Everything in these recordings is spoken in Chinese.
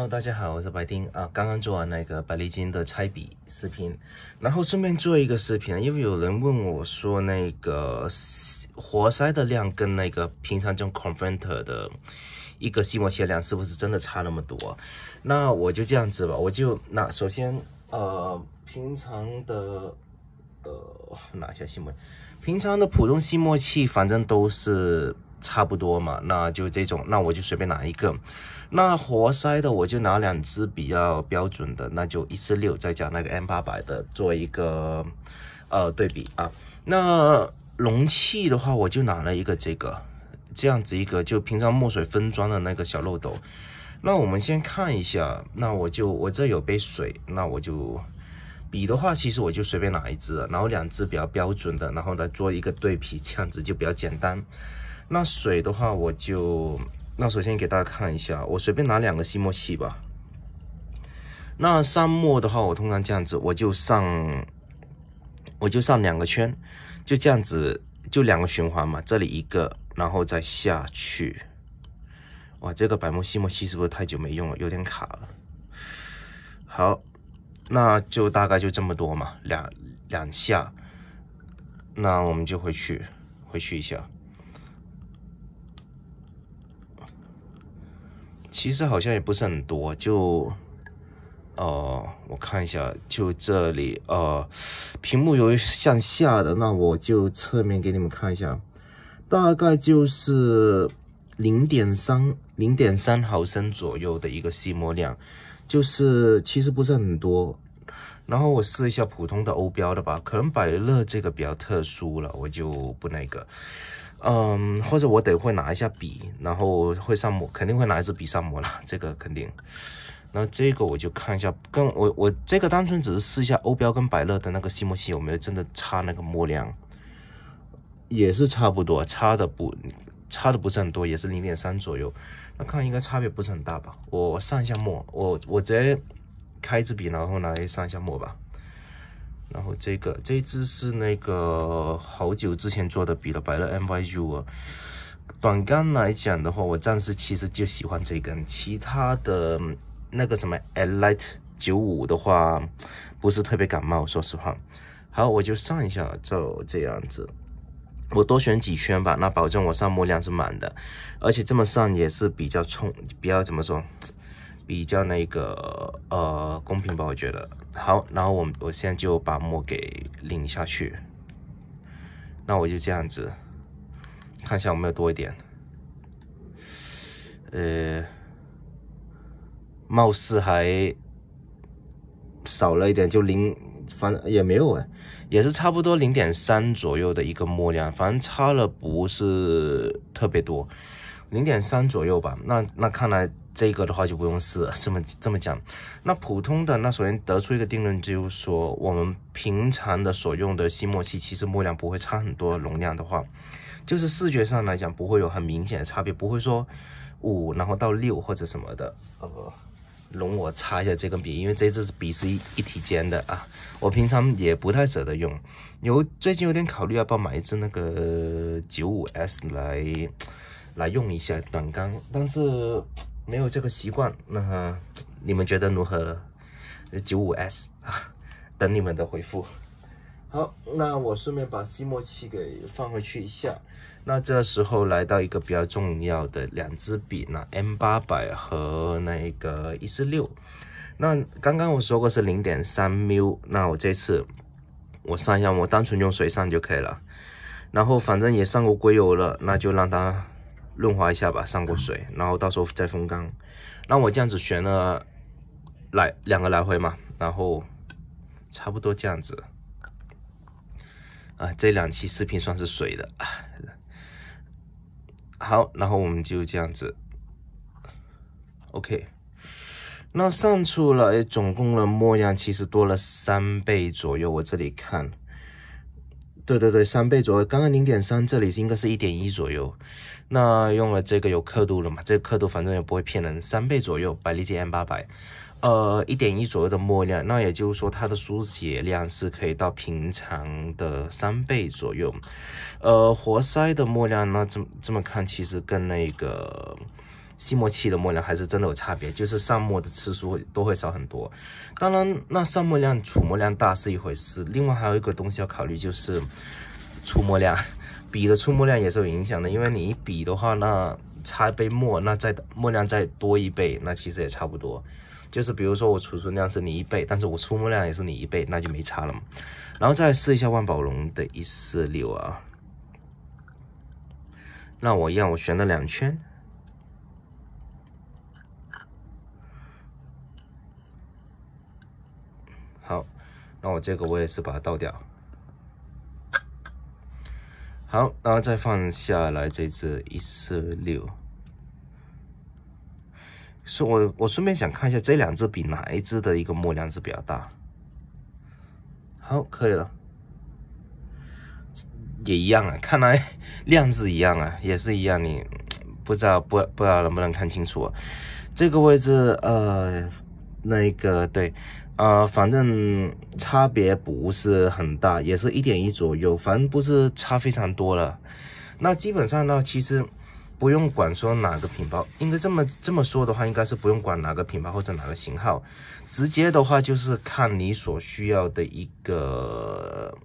Hello，大家好，我是白丁啊。刚刚做完那个百利金的拆笔视频，然后顺便做一个视频，因为有人问我说，那个活塞的量跟那个平常这种 converter 的一个吸墨器量是不是真的差那么多？那我就这样子吧，我就那首先呃，平常的呃拿一下吸墨，平常的普通吸墨器反正都是。差不多嘛，那就这种，那我就随便拿一个，那活塞的我就拿两只比较标准的，那就一四六再加那个 M 八百的做一个呃对比啊。那容器的话，我就拿了一个这个这样子一个就平常墨水分装的那个小漏斗。那我们先看一下，那我就我这有杯水，那我就笔的话，其实我就随便拿一支，然后两只比较标准的，然后来做一个对比，这样子就比较简单。那水的话，我就那首先给大家看一下，我随便拿两个吸墨器吧。那上墨的话，我通常这样子，我就上我就上两个圈，就这样子，就两个循环嘛。这里一个，然后再下去。哇，这个白墨吸墨器是不是太久没用了，有点卡了？好，那就大概就这么多嘛，两两下。那我们就回去，回去一下。其实好像也不是很多，就，哦，我看一下，就这里，呃，屏幕有向下的，那我就侧面给你们看一下，大概就是零点三零点三毫升左右的一个吸墨量，就是其实不是很多。然后我试一下普通的欧标的吧，可能百乐这个比较特殊了，我就不那个。嗯，或者我等会拿一下笔，然后会上墨，肯定会拿一支笔上墨了，这个肯定。那这个我就看一下，跟我我这个单纯只是试一下欧标跟百乐的那个吸墨器有没有真的差那个墨量，也是差不多，差的不差的不是很多，也是零点三左右。那看应该差别不是很大吧？我上一下墨，我我直接开一支笔，然后拿来上一下墨吧。然后这个这只是那个好久之前做的，比了百乐 MYU 啊。短杆来讲的话，我暂时其实就喜欢这根，其他的那个什么 ALITE 九五的话，不是特别感冒，说实话。好，我就上一下，就这样子。我多选几圈吧，那保证我上墨量是满的，而且这么上也是比较冲，比较怎么说？比较那个呃公平吧，我觉得好。然后我我现在就把墨给拧下去。那我就这样子看一下有没有多一点。呃，貌似还少了一点，就零，反正也没有哎，也是差不多零点三左右的一个墨量，反正差了不是特别多，零点三左右吧。那那看来。这个的话就不用试了，这么这么讲，那普通的那首先得出一个定论就是说，我们平常的所用的吸墨器其实墨量不会差很多，容量的话，就是视觉上来讲不会有很明显的差别，不会说五然后到六或者什么的。呃，容我擦一下这根笔，因为这支笔是一一体尖的啊，我平常也不太舍得用，有最近有点考虑要不要买一支那个九五 S 来来用一下短钢，但是。没有这个习惯，那你们觉得如何？九五 S 啊，等你们的回复。好，那我顺便把吸墨器给放回去一下。那这时候来到一个比较重要的两支笔那 m 八百和那个一四六。那刚刚我说过是零点三那我这次我上一下，我单纯用水上就可以了。然后反正也上过硅油了，那就让它。润滑一下吧，上过水，然后到时候再风干。那我这样子旋了来两个来回嘛，然后差不多这样子。啊，这两期视频算是水的。好，然后我们就这样子。OK，那上出来总共的模样其实多了三倍左右，我这里看。对对对，三倍左右，刚刚零点三，这里是应该是一点一左右。那用了这个有刻度了嘛？这个刻度反正也不会骗人，三倍左右，百里 M 八百，呃，一点一左右的墨量。那也就是说，它的书写量是可以到平常的三倍左右。呃，活塞的墨量呢？这么这么看，其实跟那个。吸墨器的墨量还是真的有差别，就是上墨的次数都会少很多。当然，那上墨量、储墨量大是一回事，另外还有一个东西要考虑就是出墨量，笔的出墨量也是有影响的。因为你一笔的话，那擦杯墨，那再墨量再多一倍，那其实也差不多。就是比如说我储存量是你一倍，但是我出墨量也是你一倍，那就没差了嘛。然后再试一下万宝龙的一四六啊，那我一样，我旋了两圈。那我这个我也是把它倒掉，好，然后再放下来这只一四六，是我我顺便想看一下这两只比哪一只的一个墨量是比较大，好，可以了，也一样啊，看来 量是一样啊，也是一样，你不知道不不知道能不能看清楚，这个位置呃，那一个对。啊，反正差别不是很大，也是一点一左右，反正不是差非常多了。那基本上呢，其实不用管说哪个品牌，应该这么这么说的话，应该是不用管哪个品牌或者哪个型号，直接的话就是看你所需要的一个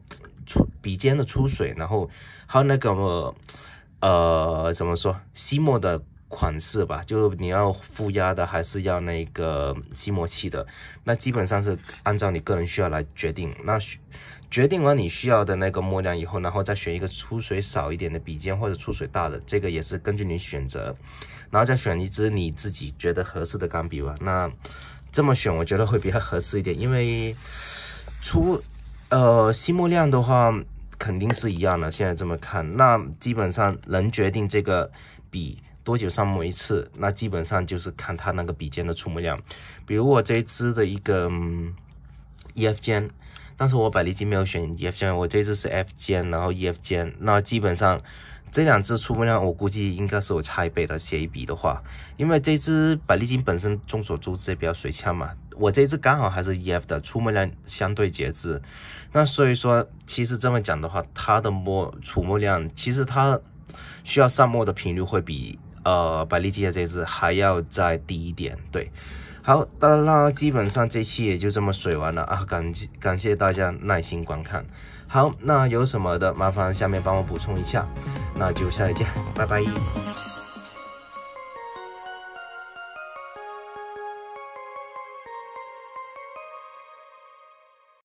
出笔尖的出水，然后还有那个呃怎么说吸墨的。款式吧，就你要负压的，还是要那个吸墨器的？那基本上是按照你个人需要来决定。那决定完你需要的那个墨量以后，然后再选一个出水少一点的笔尖，或者出水大的，这个也是根据你选择。然后再选一支你自己觉得合适的钢笔吧。那这么选，我觉得会比较合适一点，因为出呃吸墨量的话肯定是一样的。现在这么看，那基本上能决定这个笔。多久上墨一次？那基本上就是看它那个笔尖的出墨量。比如我这支的一个嗯、E F 尖，但是我百利金没有选 E F 尖，我这支是 F 尖，然后 E F 尖。那基本上这两支出墨量，我估计应该是我差一倍的写一笔的话，因为这支百利金本身众所周知也比较水枪嘛。我这支刚好还是 E F 的，出墨量相对节制。那所以说，其实这么讲的话，它的墨出墨量，其实它需要上墨的频率会比呃，百利基的这只还要再低一点，对。好，那那基本上这期也就这么水完了啊，感感谢大家耐心观看。好，那有什么的麻烦下面帮我补充一下，那就下期见，拜拜。